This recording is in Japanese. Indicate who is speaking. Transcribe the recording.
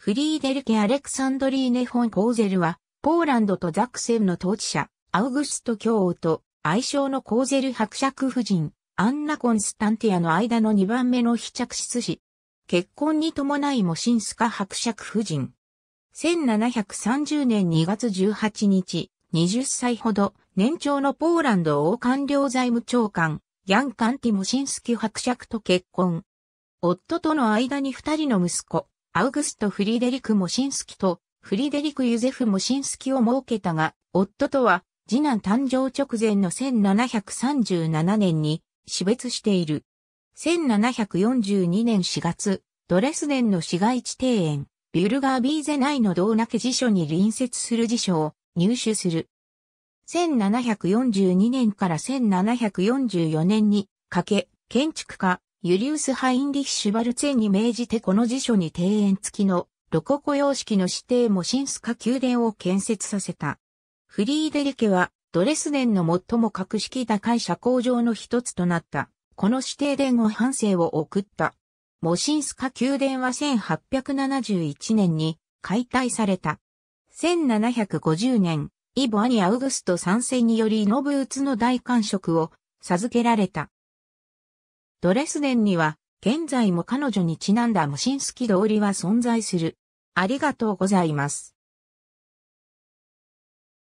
Speaker 1: フリーデルケ・アレクサンドリーネ・フォン・コーゼルは、ポーランドとザ
Speaker 2: クセンの統治者、アウグスト教王と、愛称のコーゼル伯爵夫人、アンナ・コンスタンティアの間の2番目の非着室子。結婚に伴いもシンスカ伯爵夫人。1730年2月18日、20歳ほど、年長のポーランド王官僚財務長官、ヤン・カンティモシンスキ伯爵と結婚。夫との間に二人の息子、アウグスト・フリデリク・モシンスキとフリデリク・ユゼフ・モシンスキを設けたが、夫とは次男誕生直前の1737年に死別している。1742年4月、ドレスデンの市街地庭園、ビュルガービーゼ内の道なけ辞書に隣接する辞書を入手する。1742年から1744年にかけ、建築家、ユリウス・ハインリヒ・シュバルツェンに命じてこの辞書に庭園付きのロココ様式の指定モシンスカ宮殿を建設させた。フリーデリケはドレスデンの最も格式高い社交場の一つとなった。この指定殿を反省を送った。モシンスカ宮殿は1871年に解体された。1750年、イボアニ・アウグスト参世によりイノブーツの大官職を授けられた。ドレスデンには、現在も彼女にちなんだ無心好き通りは
Speaker 1: 存在する。ありがとうございます。